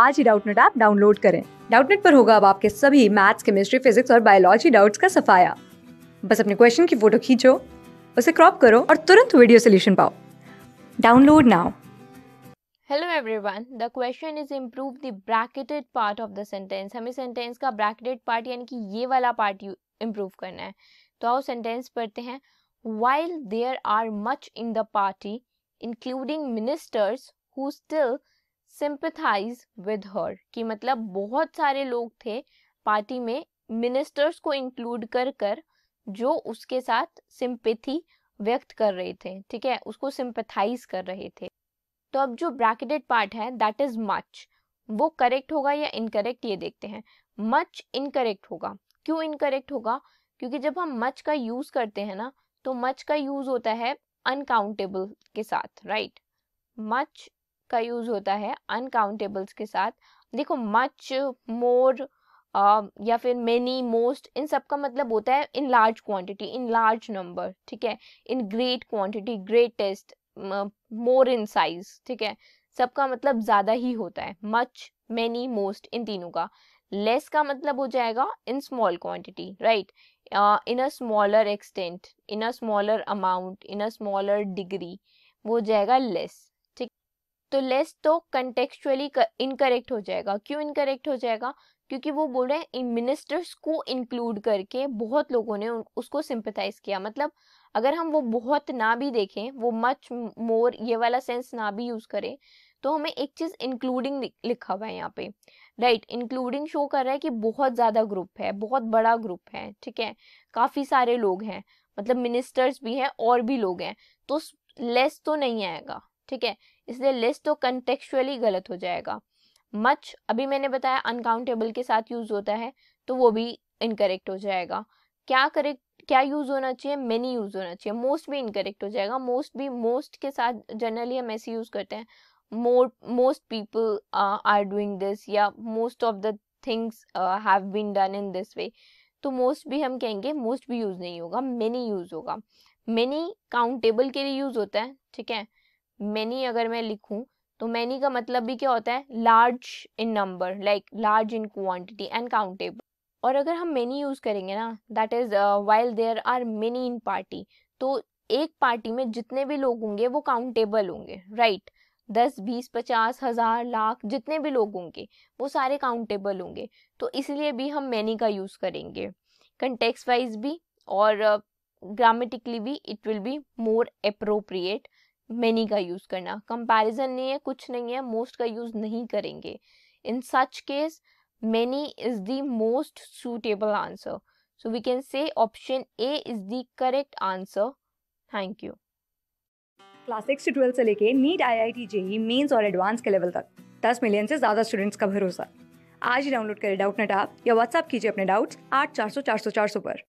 आज ही Doubtnut app download करें डाउटनेट पर होगा अब आपके सभी मैथ्स केमिस्ट्री फिजिक्स और बायोलॉजी डाउट्स का सफाया बस अपने क्वेश्चन की फोटो खींचो उसे क्रॉप करो और तुरंत वीडियो सोल्यूशन पाओ download now hello everyone the question is improve the bracketed part of the sentence हमें सेंटेंस का ब्रैकेटेड पार्ट यानी कि ये वाला पार्ट इम्प्रूव करना है तो आओ सेंटेंस पढ़ते हैं while there are much in the party including ministers who still sympathise with her कि मतलब बहुत सारे लोग थे पार्टी में मिनिस्टर्स को इंक्लूड कर कर जो उसके साथ सिंपथी व्यक्त कर रहे थे ठीक है उसको सिंपथाइज कर रहे थे तो अब जो ब्रैकेटेड पार्ट है दैट इज मच वो करेक्ट होगा या इनकरेक्ट ये देखते हैं मच इनकरेक्ट होगा क्यों इनकरेक्ट होगा क्योंकि जब हम मच का यूज करते हैं ना तो मच का यूज होता है अनकाउंटेबल के साथ राइट मच का यूज होता है अनकाउंटेबल्स के साथ देखो मच मोर uh, या फिर मेनी मोस्ट इन सब का मतलब होता है in large quantity in large number ठीक है in great quantity greatest more in size ठीक है सबका मतलब ज़्यादा ही होता है मच मैनी मोस्ट इन तीनों का लेस का मतलब हो जाएगा in small quantity right in a smaller extent in a smaller amount in a smaller degree वो हो जाएगा लेस तो लेस तो कंटेक्चुअली इनकरेक्ट हो जाएगा क्यों इनकरेक्ट हो जाएगा क्योंकि वो बोल रहे हैं मिनिस्टर्स को इंक्लूड करके बहुत लोगों ने उसको सिंपथाइज किया मतलब अगर हम वो बहुत ना भी देखें वो मच मोर ये वाला सेंस ना भी यूज़ करें तो हमें एक चीज़ इंक्लूडिंग लिखा हुआ है यहाँ पे राइट इंक्लूडिंग शो कर रहा है कि बहुत ज़्यादा ग्रुप है बहुत बड़ा ग्रुप है ठीक है काफ़ी सारे लोग हैं मतलब मिनिस्टर्स भी हैं और भी लोग हैं तो लेस तो नहीं आएगा ठीक है इसलिए लेस तो कंटेक्चुअली गलत हो जाएगा मच अभी मैंने बताया अनकाउंटेबल के साथ यूज होता है तो वो भी इनकरेक्ट हो जाएगा क्या करेक्ट क्या यूज होना चाहिए मेनी यूज होना चाहिए मोस्ट भी इनकरेक्ट हो जाएगा मोस्ट भी मोस्ट के साथ जनरली हम ऐसे यूज करते हैं more most people are doing this या most of the things have been done in this way तो मोस्ट भी हम कहेंगे मोस्ट भी यूज नहीं होगा मेनी यूज होगा मेनी काउंटेबल के लिए यूज होता है ठीक है मैनी अगर मैं लिखूँ तो मैनी का मतलब भी क्या होता है large in number like large in quantity and countable और अगर हम मैनी यूज़ करेंगे ना that is while there are many in party तो एक पार्टी में जितने भी लोग होंगे वो काउंटेबल होंगे राइट right? दस बीस पचास हज़ार लाख जितने भी लोग होंगे वो सारे काउंटेबल होंगे तो इसलिए भी हम मैनी का यूज़ करेंगे कंटेक्स वाइज भी और ग्रामेटिकली uh, भी it will be more appropriate many का यूज़ करना कंपैरिजन नहीं है कुछ नहीं है मोस्ट का यूज़ नहीं करेंगे in such case many is the most suitable answer so we can say option A is the correct answer thank you class six से ट्वेल्थ से लेके NEET I I T JEE mains और advance के level तक दस million से ज़्यादा students का भरोसा आज ही डाउनलोड करें डाउट नेट आप या व्हाट्सअप कीजिए अपने डाउट्स आठ चार सौ चार सौ चार सौ पर